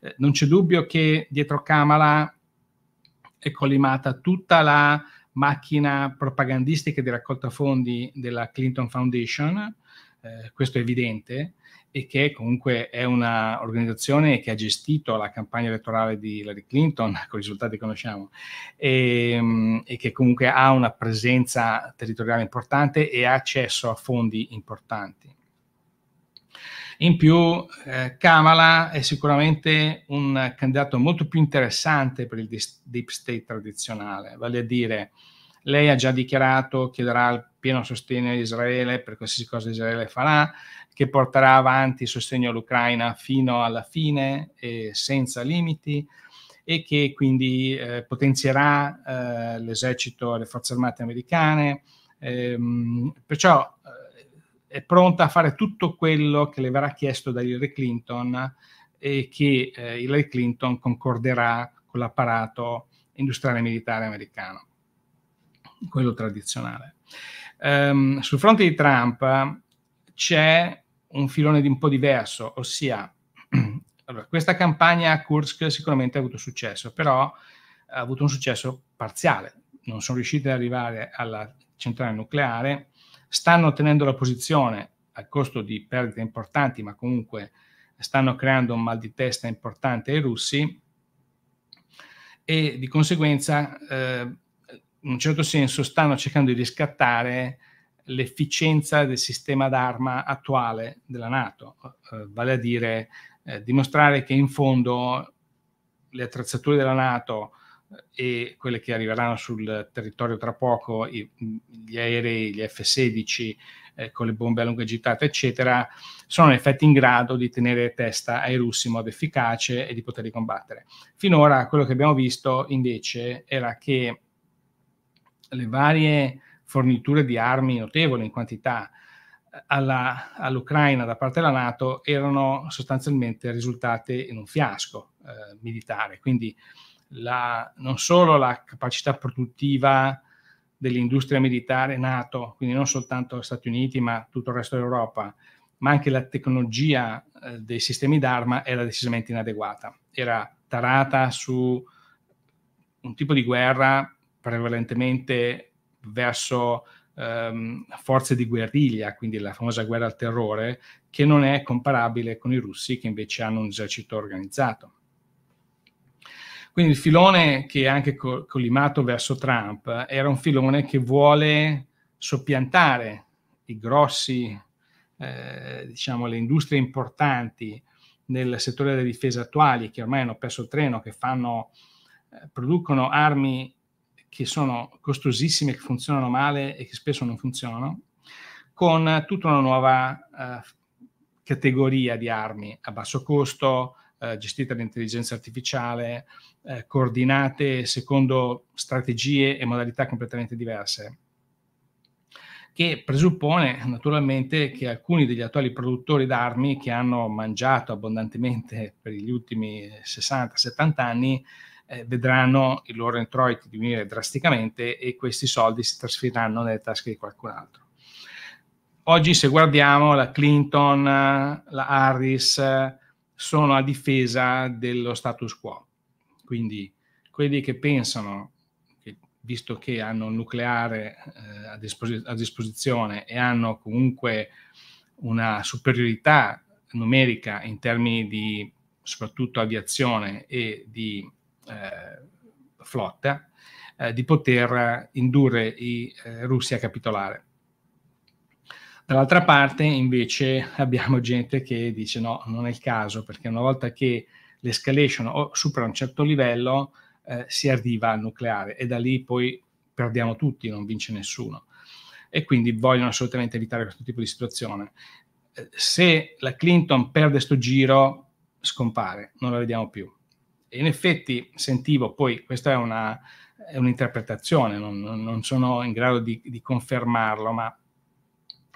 Eh, non c'è dubbio che dietro Kamala è collimata tutta la macchina propagandistica di raccolta fondi della Clinton Foundation, eh, questo è evidente, e che comunque è un'organizzazione che ha gestito la campagna elettorale di Hillary Clinton, con i risultati che conosciamo, e, ehm, e che comunque ha una presenza territoriale importante e ha accesso a fondi importanti. In più, eh, Kamala è sicuramente un candidato molto più interessante per il deep state tradizionale, vale a dire lei ha già dichiarato che darà il pieno sostegno a Israele per qualsiasi cosa Israele farà, che porterà avanti il sostegno all'Ucraina fino alla fine e senza limiti e che quindi eh, potenzierà eh, l'esercito e le forze armate americane. Ehm, perciò è pronta a fare tutto quello che le verrà chiesto da Hillary Clinton e che eh, Hillary Clinton concorderà con l'apparato industriale militare americano, quello tradizionale. Um, sul fronte di Trump c'è un filone di un po' diverso, ossia allora, questa campagna a Kursk sicuramente ha avuto successo, però ha avuto un successo parziale. Non sono riusciti ad arrivare alla centrale nucleare, stanno tenendo la posizione a costo di perdite importanti, ma comunque stanno creando un mal di testa importante ai russi e di conseguenza eh, in un certo senso stanno cercando di riscattare l'efficienza del sistema d'arma attuale della Nato, eh, vale a dire eh, dimostrare che in fondo le attrezzature della Nato e quelle che arriveranno sul territorio tra poco, i, gli aerei, gli F-16 eh, con le bombe a lunga gittata, eccetera, sono in effetti in grado di tenere testa ai russi in modo efficace e di poterli combattere. Finora quello che abbiamo visto invece era che le varie forniture di armi notevoli in quantità eh, alla, all'Ucraina da parte della Nato erano sostanzialmente risultate in un fiasco eh, militare. Quindi la, non solo la capacità produttiva dell'industria militare NATO, quindi non soltanto Stati Uniti ma tutto il resto d'Europa, ma anche la tecnologia eh, dei sistemi d'arma era decisamente inadeguata, era tarata su un tipo di guerra prevalentemente verso ehm, forze di guerriglia, quindi la famosa guerra al terrore, che non è comparabile con i russi che invece hanno un esercito organizzato. Quindi il filone che è anche collimato verso Trump era un filone che vuole soppiantare i grossi, eh, diciamo, le industrie importanti nel settore della difesa attuali, che ormai hanno perso il treno, che fanno, eh, producono armi che sono costosissime, che funzionano male e che spesso non funzionano, con tutta una nuova eh, categoria di armi a basso costo, eh, gestite dall'intelligenza artificiale, eh, coordinate secondo strategie e modalità completamente diverse, che presuppone naturalmente che alcuni degli attuali produttori d'armi che hanno mangiato abbondantemente per gli ultimi 60-70 anni eh, vedranno i loro introiti diminuire drasticamente e questi soldi si trasferiranno nelle tasche di qualcun altro. Oggi se guardiamo la Clinton, la Harris, sono a difesa dello status quo. Quindi quelli che pensano che, visto che hanno il nucleare eh, a, disposiz- a, disposizione e hanno comunque una superiorità numerica in termini di soprattutto aviazione e di eh, flotta, eh, di poter indurre i eh, russi a capitolare. Dall'altra parte invece abbiamo gente che dice no, non è il caso, perché una volta che l'escalation supera un certo livello eh, si arriva al nucleare e da lì poi perdiamo tutti, non vince nessuno. E quindi vogliono assolutamente evitare questo tipo di situazione. Eh, se la Clinton perde sto giro, scompare, non la vediamo più. E in effetti sentivo, poi questa è, una, è un'interpretazione, non, non, sono in grado di, di confermarlo, ma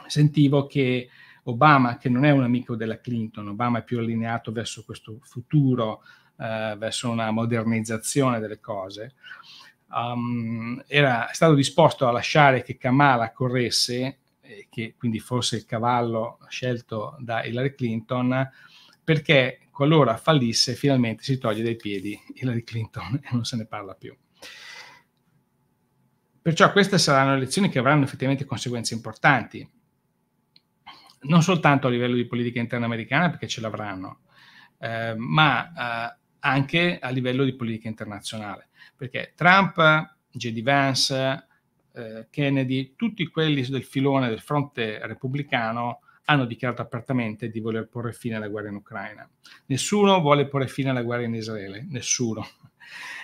sentivo che Obama, che non è un amico della Clinton, Obama è più allineato verso questo futuro, eh, verso una modernizzazione delle cose, um, era stato disposto a lasciare che Kamala corresse, eh, che quindi fosse il cavallo scelto da Hillary Clinton, perché qualora fallisse finalmente si toglie dai piedi Hillary Clinton e non se ne parla più. Perciò queste saranno le elezioni che avranno effettivamente conseguenze importanti non soltanto a livello di politica interna americana, perché ce l'avranno, eh, ma eh, anche a livello di politica internazionale. Perché Trump, J.D. Vance, eh, Kennedy, tutti quelli del filone del fronte repubblicano hanno dichiarato apertamente di voler porre fine alla guerra in Ucraina. Nessuno vuole porre fine alla guerra in Israele, nessuno.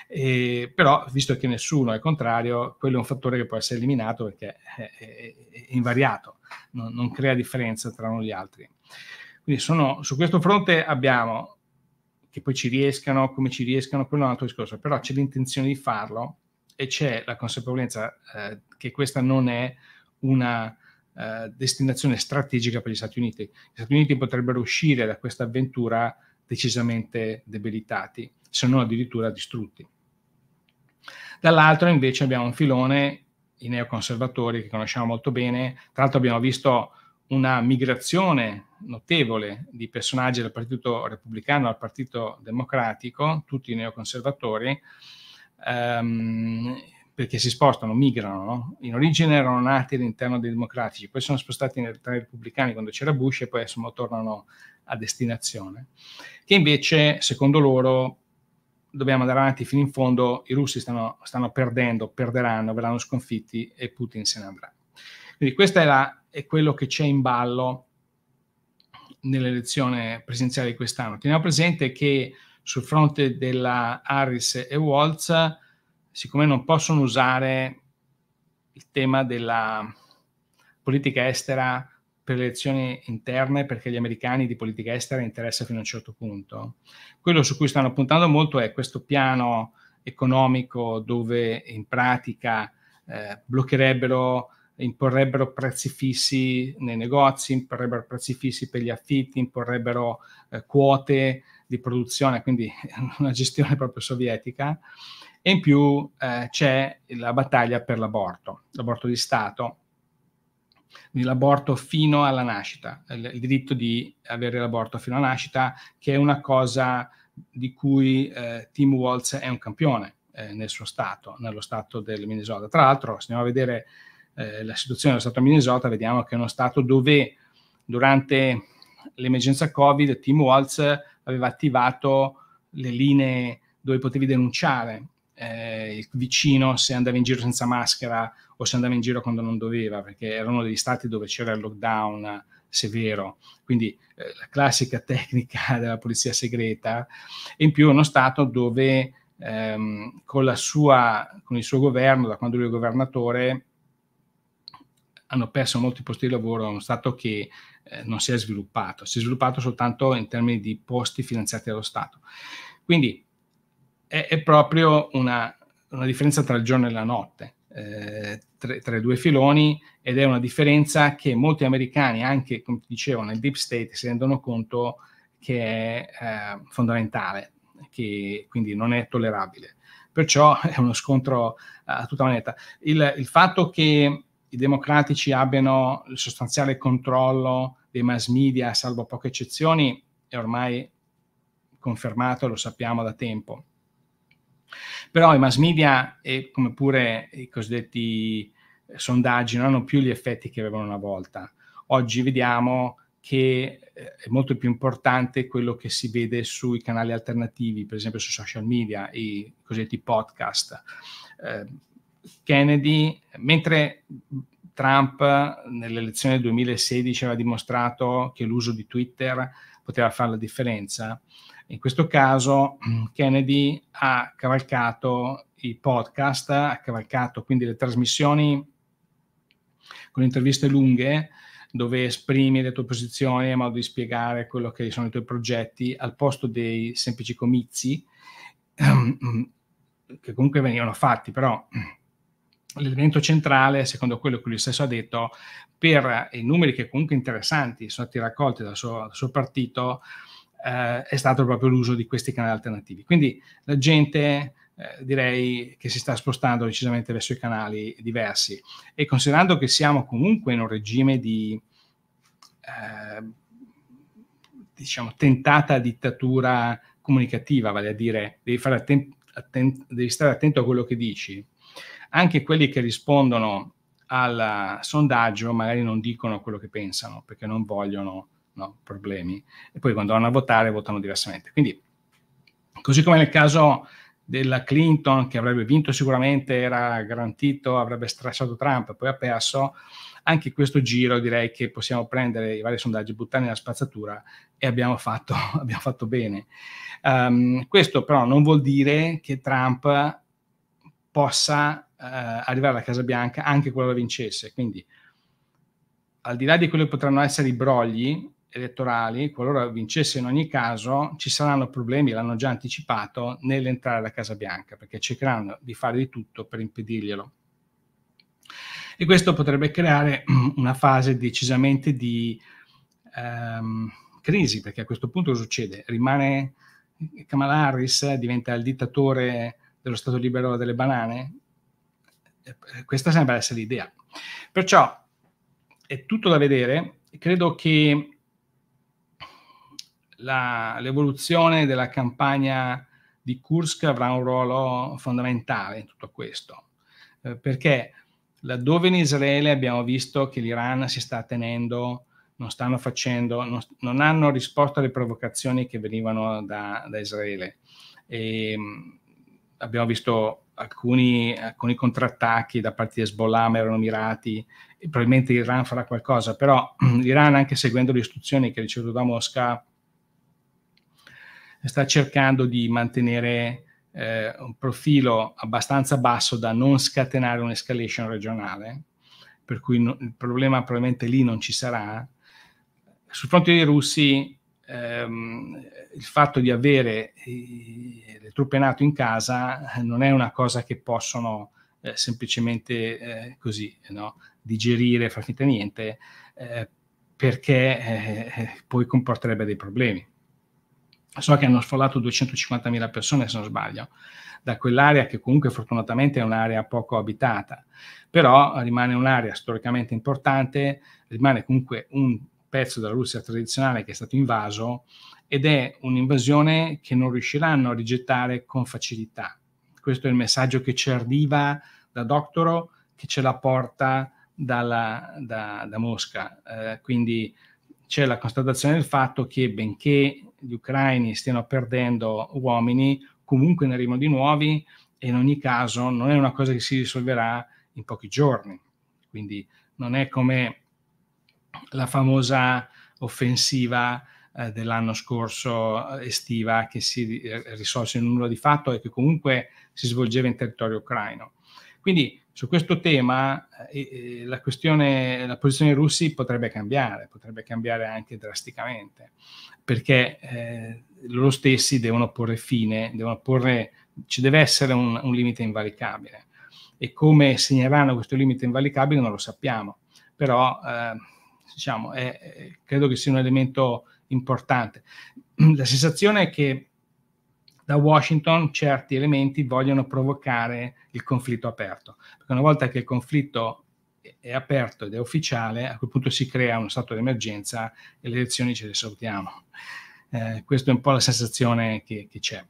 E, però, visto che nessuno è contrario, quello è un fattore che può essere eliminato perché è, è, è invariato, non, non, crea differenza tra uno e gli altri. Quindi sono, su questo fronte abbiamo che poi ci riescano, come ci riescano, quello è un altro discorso, però c'è l'intenzione di farlo e c'è la consapevolezza eh, che questa non è una eh, destinazione strategica per gli Stati Uniti. Gli Stati Uniti potrebbero uscire da questa avventura decisamente debilitati, se non addirittura distrutti. Dall'altro invece abbiamo un filone, i neoconservatori che conosciamo molto bene, tra l'altro abbiamo visto una migrazione notevole di personaggi dal Partito Repubblicano al Partito Democratico, tutti neoconservatori, ehm, perché si spostano, migrano. No? In origine erano nati all'interno dei democratici, poi sono spostati tra i repubblicani quando c'era Bush e poi insomma tornano a destinazione. Che invece, secondo loro, dobbiamo andare avanti fino in fondo, i russi stanno, stanno perdendo, perderanno, verranno sconfitti e Putin se ne andrà. Quindi questo è, è quello che c'è in ballo nell'elezione presidenziale di quest'anno. Teniamo presente che sul fronte della Harris e Waltz siccome non possono usare il tema della politica estera per le elezioni interne, perché gli americani di politica estera interessa fino a un certo punto, quello su cui stanno puntando molto è questo piano economico dove in pratica eh, bloccherebbero imporrebbero prezzi fissi nei negozi, imporrebbero prezzi fissi per gli affitti, imporrebbero eh, quote di produzione, quindi una gestione proprio sovietica, e in più eh, c'è la battaglia per l'aborto, l'aborto di Stato, quindi l'aborto fino alla nascita, il, il diritto di avere l'aborto fino alla nascita, che è una cosa di cui eh, Tim Waltz è un campione eh, nel suo stato, nello stato del Minnesota. Tra l'altro, se andiamo a vedere eh, la situazione dello stato del Minnesota, vediamo che è uno stato dove durante l'emergenza Covid Tim Walz aveva attivato le linee dove potevi denunciare eh, il vicino se andava in giro senza maschera o se andava in giro quando non doveva, perché era uno degli stati dove c'era il lockdown severo, quindi eh, la classica tecnica della polizia segreta, e in più uno stato dove ehm, con, sua, con, il suo governo, da quando lui è governatore, hanno perso molti posti di lavoro, è uno stato che eh, non si è sviluppato, si è sviluppato soltanto in termini di posti finanziati dallo Stato. Quindi è, è proprio una, una, differenza tra il giorno e la notte, eh, tra, i due filoni, ed è una differenza che molti americani, anche come dicevo nel deep state, si rendono conto che è eh, fondamentale, che quindi non è tollerabile. Perciò è uno scontro a tutta manetta. Il, il fatto che i democratici abbiano il sostanziale controllo dei mass media, salvo poche eccezioni, è ormai confermato, lo sappiamo da tempo. Però i mass media e come pure i cosiddetti sondaggi non hanno più gli effetti che avevano una volta. Oggi vediamo che eh, è molto più importante quello che si vede sui canali alternativi, per esempio sui social media, i cosiddetti podcast. Eh, Kennedy, mentre Trump nell'elezione del 2016 aveva dimostrato che l'uso di Twitter poteva fare la differenza, in questo caso mm, Kennedy ha cavalcato i podcast, ha cavalcato quindi le trasmissioni con interviste lunghe dove esprimi le tue posizioni e modo di spiegare quello che sono i tuoi progetti al posto dei semplici comizi che comunque venivano fatti, però l'elemento centrale, secondo quello che lui stesso ha detto, per i numeri che comunque interessanti sono stati raccolti dal suo, dal suo partito, eh, è stato proprio l'uso di questi canali alternativi. Quindi la gente eh, direi che si sta spostando decisamente verso i canali diversi e considerando che siamo comunque in un regime di eh, diciamo tentata dittatura comunicativa, vale a dire devi, atten- atten- devi stare attento a quello che dici, anche quelli che rispondono al sondaggio magari non dicono quello che pensano perché non vogliono no, problemi e poi quando vanno a votare votano diversamente. Quindi, così come nel caso della Clinton che avrebbe vinto sicuramente, era garantito, avrebbe stressato Trump, e poi ha perso, anche questo giro direi che possiamo prendere i vari sondaggi, buttarli nella spazzatura e abbiamo fatto, abbiamo fatto bene. Um, questo però non vuol dire che Trump possa eh, arrivare alla Casa Bianca anche qualora vincesse. Quindi, al di là di quelli che potranno essere i brogli elettorali, qualora vincesse in ogni caso, ci saranno problemi, l'hanno già anticipato, nell'entrare alla Casa Bianca, perché cercheranno di fare di tutto per impedirglielo. E questo potrebbe creare una fase decisamente di ehm, crisi, perché a questo punto cosa succede? Rimane Kamala Harris, diventa il dittatore dello Stato libero delle banane, eh, questa sembra essere l'idea. Perciò è tutto da vedere. Credo che la, l'evoluzione della campagna di Kursk avrà un ruolo fondamentale in tutto questo, eh, perché laddove in Israele abbiamo visto che l'Iran si sta tenendo, non stanno facendo, non, non hanno risposto alle provocazioni che venivano da, da Israele. E, mm, abbiamo visto alcuni, alcuni contrattacchi da parte di Hezbollah erano mirati, probabilmente l'Iran farà qualcosa, però l'Iran anche seguendo le istruzioni che ricevuto da Mosca sta cercando di mantenere eh, un profilo abbastanza basso da non scatenare un'escalation regionale, per cui no, il problema probabilmente lì non ci sarà. Sul fronte dei russi ehm, il fatto di avere eh, le truppe NATO in casa eh, non è una cosa che possono eh, semplicemente eh, così no? digerire, far finta niente, eh, perché eh, eh, poi comporterebbe dei problemi. So che hanno sfollato 250.000 persone, se non sbaglio, da quell'area che comunque fortunatamente è un'area poco abitata, però rimane un'area storicamente importante, rimane comunque un pezzo della Russia tradizionale che è stato invaso ed è un'invasione che non riusciranno a rigettare con facilità. Questo è il messaggio che ci arriva da Doctoro, che ce la porta dalla, da, da, Mosca. Eh, quindi c'è la constatazione del fatto che benché gli ucraini stiano perdendo uomini, comunque ne arrivano di nuovi e in ogni caso non è una cosa che si risolverà in pochi giorni. Quindi non è come la famosa offensiva eh, dell'anno scorso eh, estiva che si eh, risolse in un nulla di fatto e che comunque si svolgeva in territorio ucraino. Quindi su questo tema la, questione, la posizione dei russi potrebbe cambiare, potrebbe cambiare anche drasticamente, perché eh, loro stessi devono porre fine, devono porre, ci deve essere un, un limite invalicabile. E come segneranno questo limite invalicabile non lo sappiamo, però eh, diciamo, è, credo che sia un elemento importante. La sensazione è che da Washington certi elementi vogliono provocare il conflitto aperto, perché una volta che il conflitto è aperto ed è ufficiale, a quel punto si crea uno stato di emergenza e le elezioni ce le salutiamo. Eh, questa è un po' la sensazione che, che c'è.